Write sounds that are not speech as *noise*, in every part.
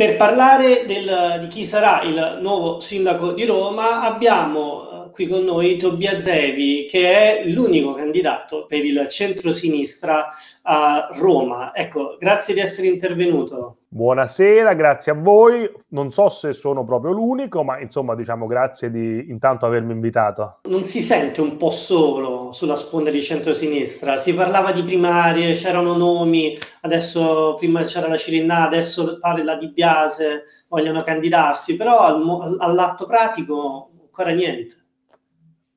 Per parlare del, di chi sarà il nuovo sindaco di Roma abbiamo qui con noi Tobia Zevi, che è l'unico candidato per il centro-sinistra a Roma. Ecco, grazie di essere intervenuto. Buonasera, grazie a voi. Non so se sono proprio l'unico, ma insomma, diciamo grazie di intanto avermi invitato. Non si sente un po' solo sulla sponda di centro-sinistra? Si parlava di primarie, c'erano nomi, adesso prima c'era la Cirinna, adesso pare la Di Biase, vogliono candidarsi, però all'atto pratico ancora niente.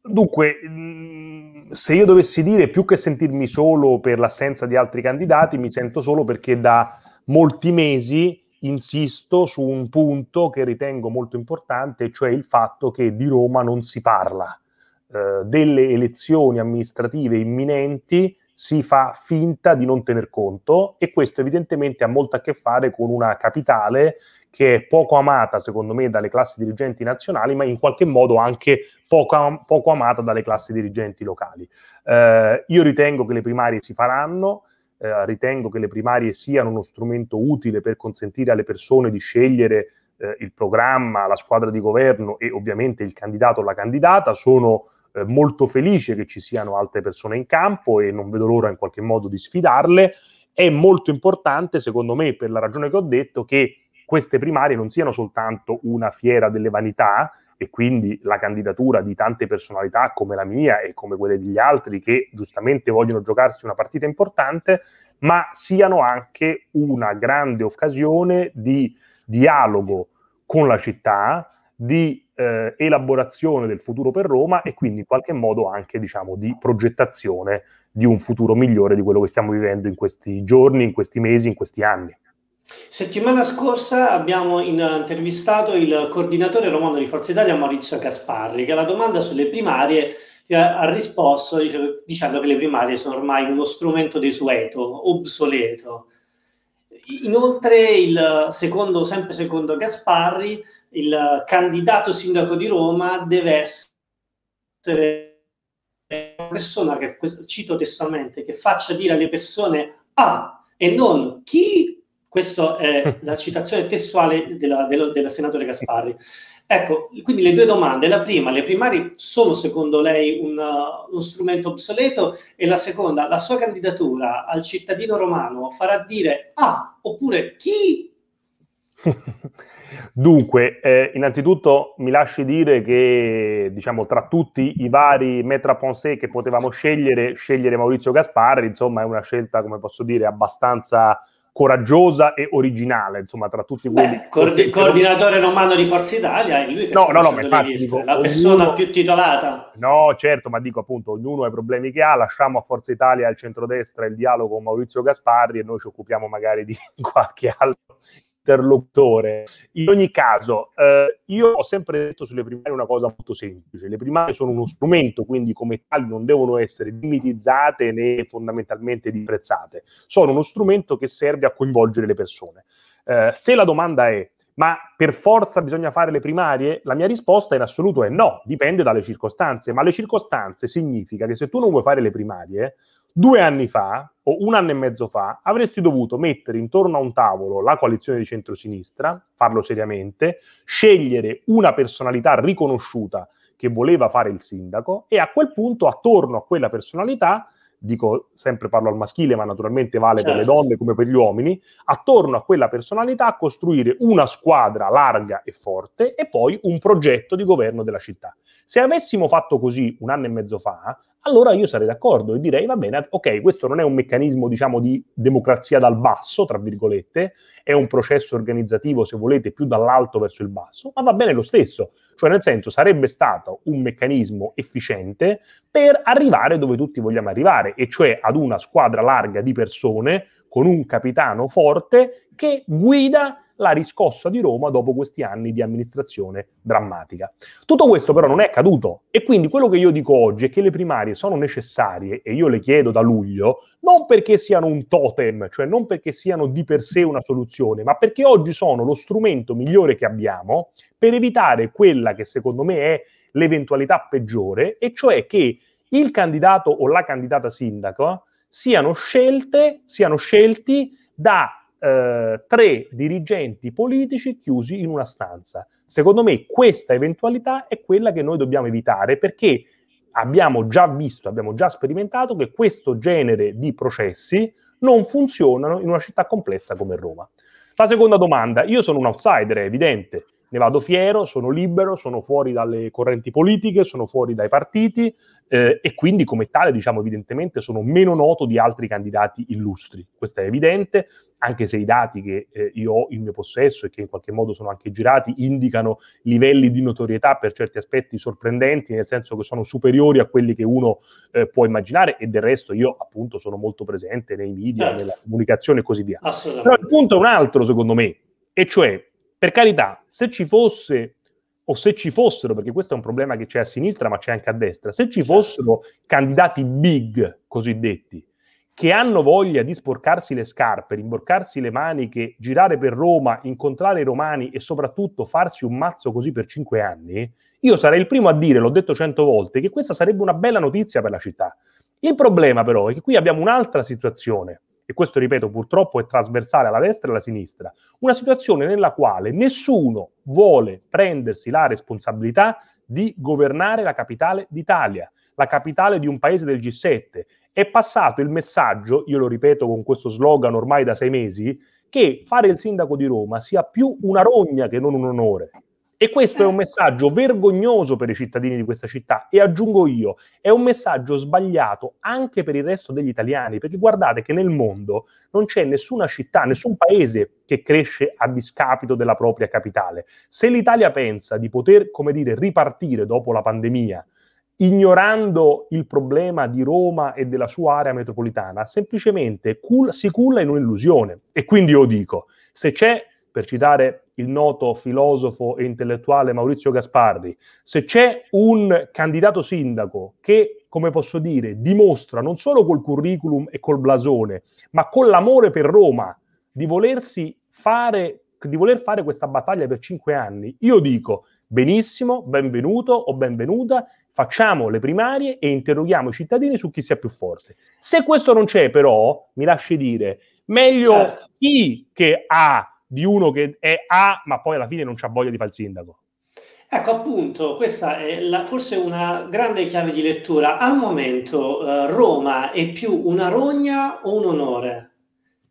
Dunque, mhmm, se io dovessi dire più che sentirmi solo per l'assenza di altri candidati, mi sento solo perché da molti mesi insisto su un punto che ritengo molto importante, cioè il fatto che di Roma non si parla. Eh, delle elezioni amministrative imminenti si fa finta di non tener conto e questo evidentemente ha molto a che fare con una capitale che è poco amata secondo me dalle classi dirigenti nazionali ma in qualche modo anche poco, am- poco amata dalle classi dirigenti locali. Eh, io ritengo che le primarie si faranno, eh, ritengo che le primarie siano uno strumento utile per consentire alle persone di scegliere eh, il programma, la squadra di governo e ovviamente il candidato o la candidata, sono eh, molto felice che ci siano altre persone in campo e non vedo l'ora in qualche modo di sfidarle. È molto importante, secondo me, per la ragione che ho detto, che queste primarie non siano soltanto una fiera delle vanità e quindi la candidatura di tante personalità come la mia e come quelle degli altri che giustamente vogliono giocarsi una partita importante, ma siano anche una grande occasione di dialogo con la città, di eh, elaborazione del futuro per Roma e quindi in qualche modo anche diciamo, di progettazione di un futuro migliore di quello che stiamo vivendo in questi giorni, in questi mesi, in questi anni. Settimana scorsa abbiamo eh, intervistato il coordinatore romano di Forza Italia Maurizio Casparri che alla domanda sulle primarie eh, ha risposto dicendo che le primarie sono ormai uno strumento desueto, obsoleto. Inoltre, il secondo, sempre secondo Gasparri, il candidato sindaco di Roma deve essere una persona che, cito testualmente, che faccia dire alle persone ah e non chi, questa è *laughs* la citazione testuale della, della, della senatore Gasparri. Ecco, quindi le due domande. La prima, le primarie sono secondo lei un, uno strumento obsoleto e la seconda, la sua candidatura al cittadino romano farà dire ah oppure chi? *laughs* Dunque, eh, innanzitutto mi lasci dire che diciamo, tra tutti i vari Metra Ponce che potevamo scegliere, scegliere Maurizio Gasparri, insomma, è una scelta, come posso dire, abbastanza coraggiosa e originale, insomma, tra tutti Beh, quelli. Cordi- coordinatore romano di Forza Italia, è lui che no, sta no, no, infatti, dico, la ognuno... persona più titolata. No, certo, ma dico appunto, ognuno ha i problemi che ha, lasciamo a Forza Italia al centrodestra il dialogo con Maurizio Gasparri e noi ci occupiamo magari di *laughs* qualche altro interlocutore. In ogni caso, eh, io ho sempre detto sulle primarie una cosa molto semplice: le primarie sono uno strumento, quindi come tali non devono essere limitizzate né fondamentalmente disprezzate. Sono uno strumento che serve a coinvolgere le persone. Eh, se la domanda è ma per forza bisogna fare le primarie? La mia risposta in assoluto è no, dipende dalle circostanze, ma le circostanze significa che se tu non vuoi fare le primarie, Due anni fa, o un anno e mezzo fa, avresti dovuto mettere intorno a un tavolo la coalizione di centrosinistra, farlo seriamente, scegliere una personalità riconosciuta che voleva fare il sindaco e a quel punto attorno a quella personalità dico sempre parlo al maschile, ma naturalmente vale certo. per le certo. donne come per gli uomini, attorno a quella personalità costruire una squadra larga e forte e poi un progetto di governo della città. Se avessimo fatto così un anno e mezzo fa, allora io sarei d'accordo e direi va bene, ok, questo non è un meccanismo diciamo di democrazia dal basso, tra virgolette, è un processo organizzativo se volete più dall'alto verso il basso, ma va bene lo stesso, cioè nel senso sarebbe stato un meccanismo efficiente per arrivare dove tutti vogliamo arrivare, e cioè ad una squadra larga di persone con un capitano forte che guida la riscossa di Roma dopo questi anni di amministrazione drammatica. Tutto questo però non è accaduto e quindi quello che io dico oggi è che le primarie sono necessarie e io le chiedo da luglio non perché siano un totem, cioè non perché siano di per sé una soluzione, ma perché oggi sono lo strumento migliore che abbiamo per evitare quella che secondo me è l'eventualità peggiore, e cioè che il candidato o la candidata sindaco siano scelte, siano scelti da eh, tre dirigenti politici chiusi in una stanza. Secondo me questa eventualità è quella che noi dobbiamo evitare perché abbiamo già visto, abbiamo già sperimentato che questo genere di processi non funzionano in una città complessa come Roma. La seconda domanda, io sono un outsider, è evidente, ne vado fiero, sono libero, sono fuori dalle correnti politiche, sono fuori dai partiti, eh, e quindi come tale, diciamo, evidentemente sono meno noto di altri candidati illustri. Questo è evidente, anche se i dati che eh, io ho in mio possesso e che in qualche modo sono anche girati indicano livelli di notorietà per certi aspetti sorprendenti, nel senso che sono superiori a quelli che uno eh, può immaginare e del resto io appunto sono molto presente nei media, certo. nella comunicazione e così via. Però il punto è un altro secondo me, e cioè, per carità, se ci fosse o se ci fossero, perché questo è un problema che c'è a sinistra ma c'è anche a destra, se ci certo. fossero candidati big, cosiddetti, che hanno voglia di sporcarsi le scarpe, rimboccarsi le maniche, girare per Roma, incontrare i romani e soprattutto farsi un mazzo così per cinque anni, io sarei il primo a dire, l'ho detto cento volte, che questa sarebbe una bella notizia per la città. Il problema però è che qui abbiamo un'altra situazione e questo ripeto purtroppo è trasversale alla destra e alla sinistra, una situazione nella quale nessuno vuole prendersi la responsabilità di governare la capitale d'Italia, la capitale di un paese del G7. È passato il messaggio, io lo ripeto con questo slogan ormai da sei mesi, che fare il sindaco di Roma sia più una rogna che non un onore. E questo è un eh. messaggio vergognoso per i cittadini di questa città e aggiungo io, è un messaggio sbagliato anche per il resto degli italiani, perché guardate che nel mondo non c'è nessuna città, nessun paese che cresce a discapito della propria capitale. Se l'Italia pensa di poter, come dire, ripartire dopo la pandemia, ignorando il problema di Roma e della sua area metropolitana, semplicemente cul- si culla in un'illusione. E quindi io dico, se c'è, per citare il noto filosofo e intellettuale Maurizio Gasparri, se c'è un candidato sindaco che, come posso dire, dimostra non solo col curriculum e col blasone, ma con l'amore per Roma di volersi fare, di voler fare questa battaglia per cinque anni, io dico benissimo, benvenuto o benvenuta, facciamo le primarie e interroghiamo i cittadini su chi sia più forte. Se questo non c'è, però, mi lasci dire, meglio certo. chi che ha di uno che è A, ma poi alla fine non ha voglia di fare il sindaco. Ecco, appunto, questa è la, forse una grande chiave di lettura. Al momento eh, Roma è più una rogna o un onore?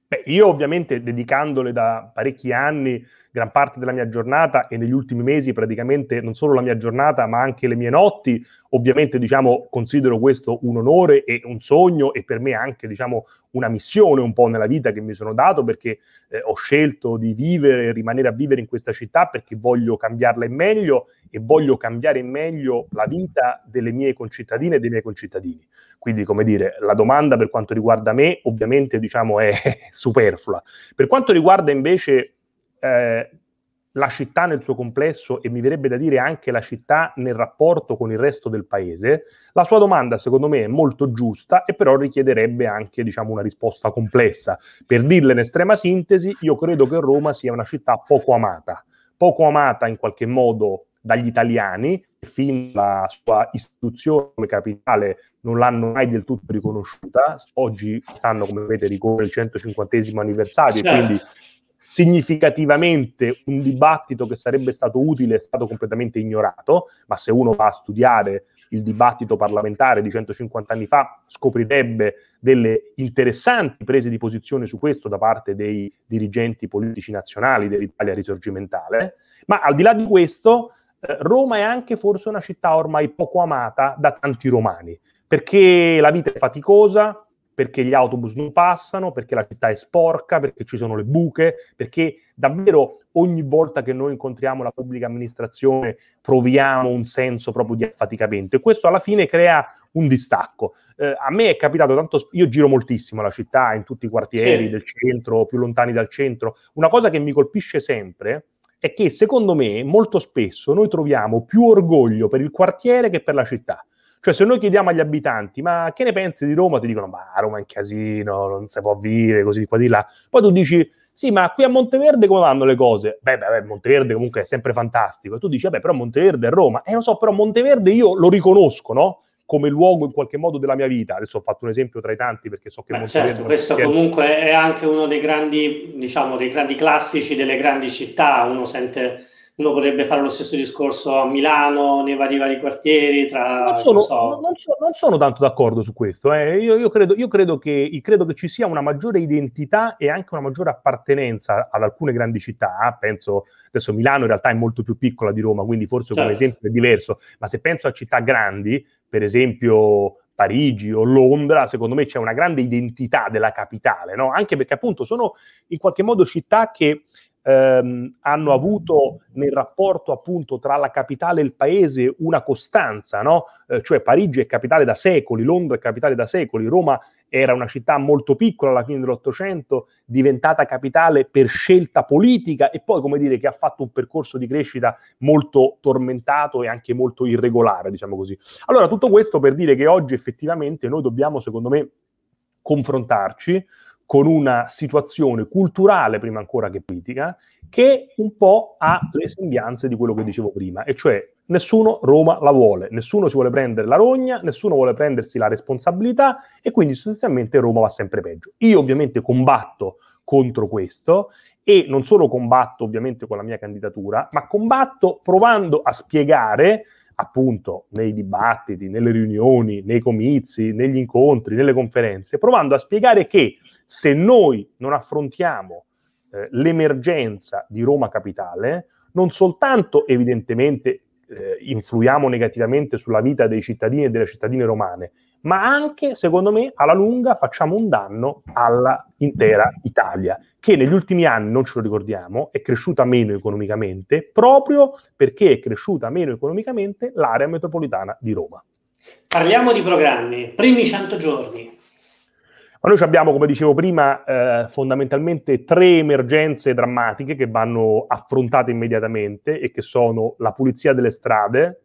Beh, io ovviamente dedicandole da parecchi anni gran parte della mia giornata e negli ultimi mesi praticamente non solo la mia giornata ma anche le mie notti. Ovviamente diciamo, considero questo un onore e un sogno e per me anche diciamo, una missione un po' nella vita che mi sono dato perché eh, ho scelto di vivere, rimanere a vivere in questa città perché voglio cambiarla in meglio e voglio cambiare in meglio la vita delle mie concittadine e dei miei concittadini. Quindi, come dire, la domanda per quanto riguarda me ovviamente diciamo, è *laughs* superflua. Per quanto riguarda invece eh, la città nel suo complesso e mi verrebbe da dire anche la città nel rapporto con il resto del paese, la sua domanda secondo me è molto giusta e però richiederebbe anche diciamo, una risposta complessa. Per dirla in estrema sintesi, io credo che Roma sia una città poco amata, poco amata in qualche modo dagli italiani, che fin la sua istituzione come capitale non l'hanno mai del tutto riconosciuta, oggi stanno come vedete ricorre il 150 anniversario, certo. quindi significativamente un dibattito che sarebbe stato utile è stato completamente ignorato, ma se uno va a studiare il dibattito parlamentare di 150 anni fa scoprirebbe delle interessanti prese di posizione su questo da parte dei dirigenti politici nazionali dell'Italia risorgimentale, ma al di là di questo eh, Roma è anche forse una città ormai poco amata da tanti romani, perché la vita è faticosa, perché gli autobus non passano, perché la città è sporca, perché ci sono le buche, perché davvero ogni volta che noi incontriamo la pubblica amministrazione proviamo un senso proprio di affaticamento e questo alla fine crea un distacco. Eh, a me è capitato tanto, io giro moltissimo la città, in tutti i quartieri sì. del centro, più lontani dal centro. Una cosa che mi colpisce sempre è che secondo me molto spesso noi troviamo più orgoglio per il quartiere che per la città. Cioè, se noi chiediamo agli abitanti, ma che ne pensi di Roma? Ti dicono, ma Roma è un casino, non si può vivere, così di qua di là. Poi tu dici, sì, ma qui a Monteverde come vanno le cose? Beh, beh, beh, Monteverde comunque è sempre fantastico. E tu dici, vabbè, però Monteverde è Roma. E eh, lo so, però Monteverde io lo riconosco, no? Come luogo in qualche modo della mia vita. Adesso ho fatto un esempio tra i tanti perché so che Beh, Monteverde... Certo, questo è... comunque è anche uno dei grandi, diciamo, dei grandi classici delle grandi città. Uno sente uno potrebbe fare lo stesso discorso a Milano, nei vari, vari quartieri. Tra, non, sono, non, so. non, so, non sono tanto d'accordo su questo. Eh. Io, io, credo, io credo, che, credo, che, ci sia una maggiore identità e anche una maggiore appartenenza ad alcune grandi città. Penso adesso Milano in realtà è molto più piccola di Roma, quindi forse certo. come esempio è diverso. Ma se penso a città grandi, per esempio Parigi o Londra, secondo me c'è una grande identità della capitale, no? anche perché appunto sono in qualche modo città che ehm, hanno avuto nel rapporto appunto tra la capitale e il paese una costanza, no? eh, cioè Parigi è capitale da secoli, Londra è capitale da secoli, Roma era una città molto piccola alla fine dell'Ottocento, diventata capitale per scelta politica e poi, come dire, che ha fatto un percorso di crescita molto tormentato e anche molto irregolare, diciamo così. Allora, tutto questo per dire che oggi effettivamente noi dobbiamo, secondo me, confrontarci con una situazione culturale, prima ancora che politica, che un po' ha le sembianze di quello che dicevo prima, e cioè nessuno Roma la vuole, nessuno si vuole prendere la rogna, nessuno vuole prendersi la responsabilità e quindi sostanzialmente Roma va sempre peggio. Io ovviamente combatto contro questo e non solo combatto ovviamente con la mia candidatura, ma combatto provando a spiegare appunto nei dibattiti, nelle riunioni, nei comizi, negli incontri, nelle conferenze, provando a spiegare che se noi non affrontiamo eh, l'emergenza di Roma Capitale, non soltanto evidentemente eh, influiamo negativamente sulla vita dei cittadini e delle cittadine romane, ma anche, secondo me, alla lunga facciamo un danno all'intera Italia, che negli ultimi anni, non ce lo ricordiamo, è cresciuta meno economicamente, proprio perché è cresciuta meno economicamente l'area metropolitana di Roma. Parliamo di programmi, primi 100 giorni. Ma noi abbiamo, come dicevo prima, eh, fondamentalmente tre emergenze drammatiche che vanno affrontate immediatamente e che sono la pulizia delle strade,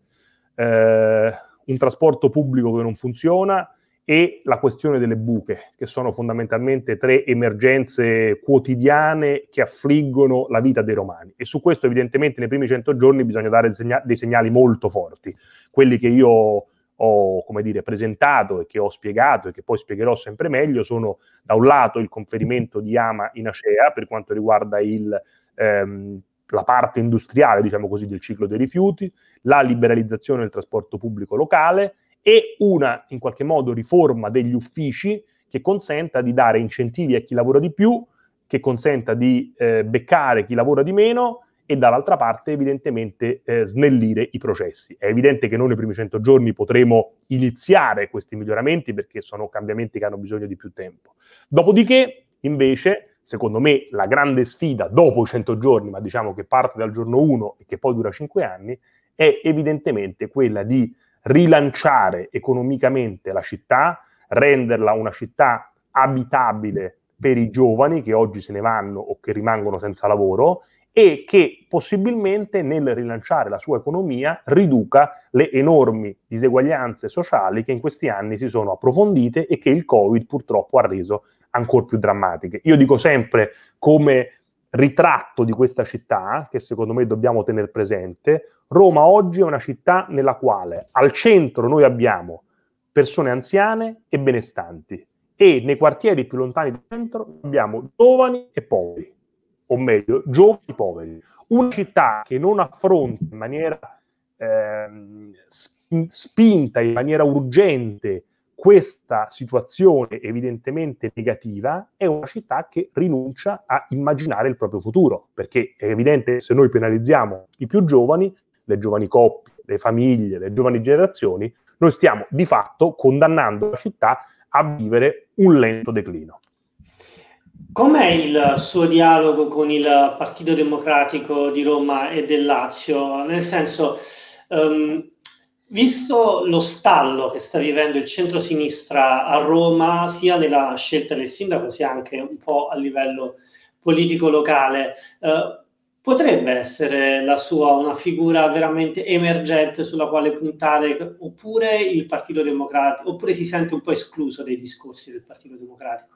eh, un trasporto pubblico che non funziona e la questione delle buche, che sono fondamentalmente tre emergenze quotidiane che affliggono la vita dei romani. E su questo evidentemente nei primi 100 giorni bisogna dare dei segnali molto forti, quelli che io ho come dire, presentato e che ho spiegato e che poi spiegherò sempre meglio sono da un lato il conferimento di AMA in ACEA per quanto riguarda il, ehm, la parte industriale diciamo così, del ciclo dei rifiuti, la liberalizzazione del trasporto pubblico locale e una in qualche modo riforma degli uffici che consenta di dare incentivi a chi lavora di più, che consenta di eh, beccare chi lavora di meno e dall'altra parte evidentemente eh, snellire i processi. È evidente che noi nei primi 100 giorni potremo iniziare questi miglioramenti perché sono cambiamenti che hanno bisogno di più tempo. Dopodiché, invece, secondo me la grande sfida dopo i 100 giorni, ma diciamo che parte dal giorno 1 e che poi dura 5 anni, è evidentemente quella di rilanciare economicamente la città, renderla una città abitabile per i giovani che oggi se ne vanno o che rimangono senza lavoro e che possibilmente nel rilanciare la sua economia riduca le enormi diseguaglianze sociali che in questi anni si sono approfondite e che il Covid purtroppo ha reso ancora più drammatiche. Io dico sempre come ritratto di questa città, che secondo me dobbiamo tenere presente, Roma oggi è una città nella quale al centro noi abbiamo persone anziane e benestanti e nei quartieri più lontani dal centro abbiamo giovani e poveri o meglio, giochi poveri. Una città che non affronta in maniera eh, spinta, in maniera urgente, questa situazione evidentemente negativa è una città che rinuncia a immaginare il proprio futuro, perché è evidente che se noi penalizziamo i più giovani, le giovani coppie, le famiglie, le giovani generazioni, noi stiamo di fatto condannando la città a vivere un lento declino. Com'è il suo dialogo con il Partito Democratico di Roma e del Lazio? Nel senso, um, visto lo stallo che sta vivendo il centro-sinistra a Roma, sia nella scelta del sindaco sia anche un po' a livello politico locale, uh, potrebbe essere la sua una figura veramente emergente sulla quale puntare oppure il Partito Democratico oppure si sente un po' escluso dai discorsi del Partito Democratico?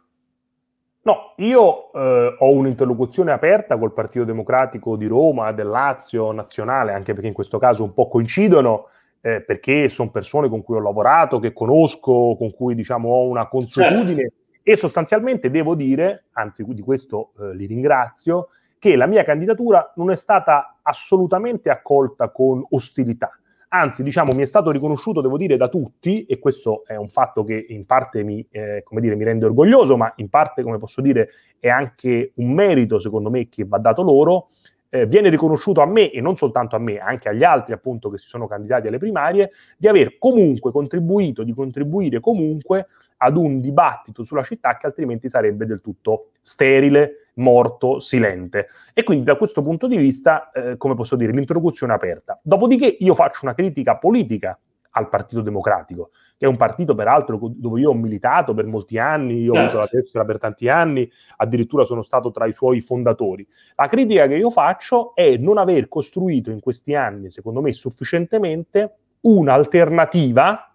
No, io eh, ho un'interlocuzione aperta col Partito Democratico di Roma, del Lazio, nazionale, anche perché in questo caso un po' coincidono, eh, perché sono persone con cui ho lavorato, che conosco, con cui diciamo, ho una consuetudine certo. e sostanzialmente devo dire, anzi di questo eh, li ringrazio, che la mia candidatura non è stata assolutamente accolta con ostilità anzi diciamo mi è stato riconosciuto, devo dire, da tutti, e questo è un fatto che in parte mi, eh, dire, mi rende orgoglioso, ma in parte, come posso dire, è anche un merito, secondo me, che va dato loro, eh, viene riconosciuto a me e non soltanto a me, anche agli altri appunto che si sono candidati alle primarie, di aver comunque contribuito, di contribuire comunque ad un dibattito sulla città che altrimenti sarebbe del tutto sterile, morto, silente. E quindi da questo punto di vista, eh, come posso dire, l'introduzione è aperta. Dopodiché io faccio una critica politica al Partito Democratico, che è un partito peraltro dove io ho militato per molti anni, io ho avuto la certo. tessera per tanti anni, addirittura sono stato tra i suoi fondatori. La critica che io faccio è non aver costruito in questi anni, secondo me, sufficientemente un'alternativa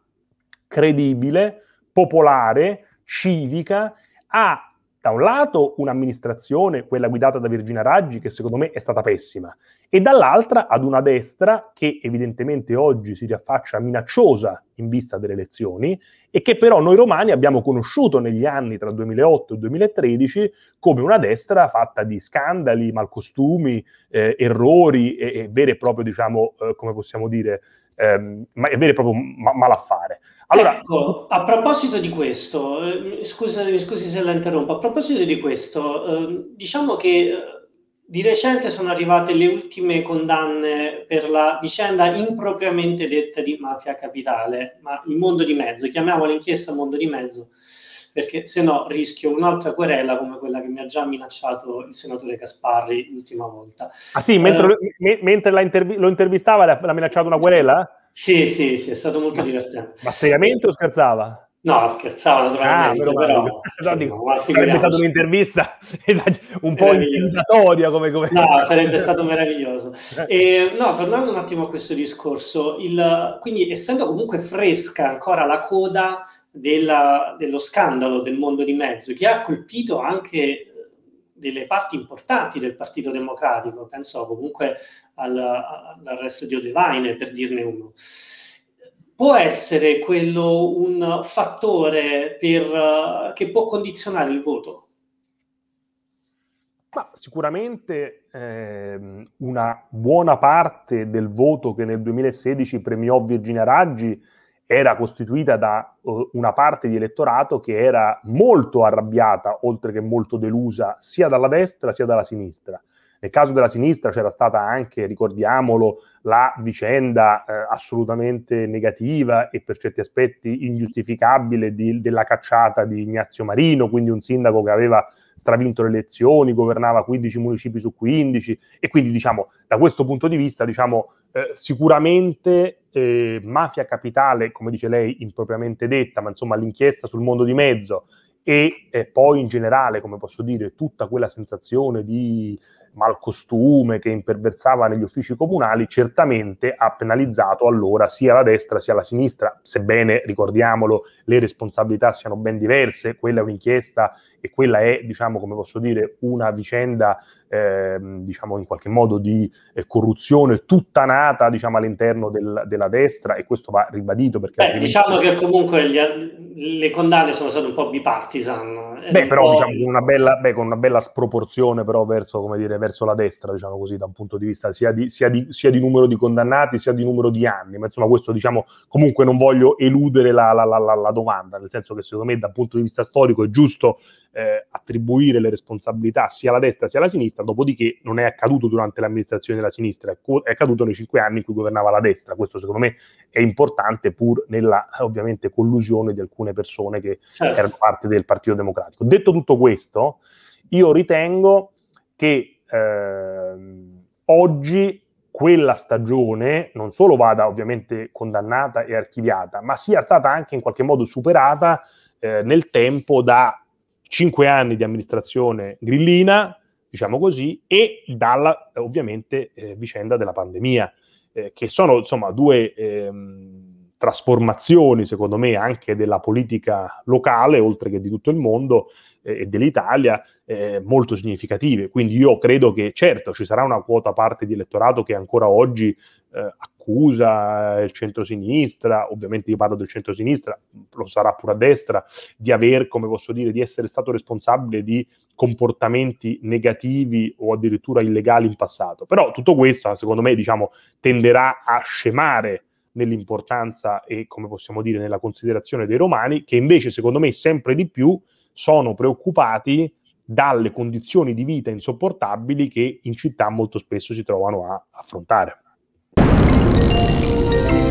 credibile, popolare, civica a da un lato un'amministrazione, quella guidata da Virginia Raggi, che secondo me è stata pessima, e dall'altra ad una destra che evidentemente oggi si riaffaccia minacciosa in vista delle elezioni e che però noi romani abbiamo conosciuto negli anni tra 2008 e 2013 come una destra fatta di scandali, malcostumi, eh, errori e, e, vere e proprio, diciamo, eh, come possiamo dire, ehm, ma, vere e proprio ma- malaffare. Allora, ecco, a proposito di questo, eh, scusi, scusi, se la interrompo, a proposito di questo, eh, diciamo che eh, di recente sono arrivate le ultime condanne per la vicenda impropriamente detta di mafia capitale, ma il mondo di mezzo, chiamiamola inchiesta mondo di mezzo, perché se no rischio un'altra querela come quella che mi ha già minacciato il senatore Gasparri l'ultima volta. Ah sì, mentre, eh, mentre intervi- lo intervistava l'ha minacciato una querela? Sì, sì, sì, è stato molto ma, divertente. Ma seriamente o scherzava? No, scherzava naturalmente, ah, però, però dico, no, stata un'intervista *laughs* un po' intimidatoria come, come... No, sarebbe stato meraviglioso. Eh. E, no, tornando un attimo a questo discorso, il, quindi essendo comunque fresca ancora la coda della, dello scandalo del mondo di mezzo, che ha colpito anche delle parti importanti del Partito Democratico, penso comunque al, all'arresto di Odevaine per dirne uno. Può essere quello un fattore per, che può condizionare il voto? Ma sicuramente eh, una buona parte del voto che nel 2016 premiò Virginia Raggi era costituita da uh, una parte di elettorato che era molto arrabbiata, oltre che molto delusa, sia dalla destra sia dalla sinistra. Nel caso della sinistra c'era stata anche, ricordiamolo, la vicenda eh, assolutamente negativa e per certi aspetti ingiustificabile di, della cacciata di Ignazio Marino, quindi un sindaco che aveva stravinto le elezioni, governava 15 municipi su 15 e quindi diciamo da questo punto di vista diciamo eh, sicuramente eh, mafia capitale, come dice lei impropriamente detta, ma insomma l'inchiesta sul mondo di mezzo e eh, poi in generale, come posso dire, tutta quella sensazione di malcostume che imperversava negli uffici comunali certamente ha penalizzato allora sia la destra sia la sinistra, sebbene, ricordiamolo, le responsabilità siano ben diverse, quella è un'inchiesta e quella è, diciamo, come posso dire, una vicenda ehm, diciamo in qualche modo di eh, corruzione tutta nata diciamo, all'interno del, della destra e questo va ribadito perché... Beh, ovviamente... diciamo che comunque gli, le condanne sono state un po' bipartisan. Eh, beh, però diciamo, con, una bella, beh, con una bella sproporzione però verso, come dire, verso, la destra, diciamo così, da un punto di vista sia di, sia, di, sia di, numero di condannati sia di numero di anni, ma insomma questo diciamo comunque non voglio eludere la, la, la, la domanda, nel senso che secondo me dal punto di vista storico è giusto eh, attribuire le responsabilità sia alla destra sia alla sinistra, dopodiché non è accaduto durante l'amministrazione della sinistra, è accaduto nei cinque anni in cui governava la destra. Questo secondo me è importante pur nella ovviamente collusione di alcune persone che certo. erano parte del Partito Democratico. Detto tutto questo, io ritengo che ehm, oggi quella stagione non solo vada ovviamente condannata e archiviata, ma sia stata anche in qualche modo superata eh, nel tempo da cinque anni di amministrazione grillina, diciamo così, e dalla ovviamente eh, vicenda della pandemia, eh, che sono insomma due ehm, trasformazioni, secondo me, anche della politica locale, oltre che di tutto il mondo eh, e dell'Italia, eh, molto significative. Quindi io credo che certo ci sarà una quota parte di elettorato che ancora oggi eh, accusa il centrosinistra, ovviamente io parlo del centrosinistra, lo sarà pure a destra, di aver, come posso dire, di essere stato responsabile di comportamenti negativi o addirittura illegali in passato. Però tutto questo, secondo me, diciamo, tenderà a scemare nell'importanza e, come possiamo dire, nella considerazione dei romani, che invece, secondo me, sempre di più sono preoccupati dalle condizioni di vita insopportabili che in città molto spesso si trovano a affrontare. Thank you.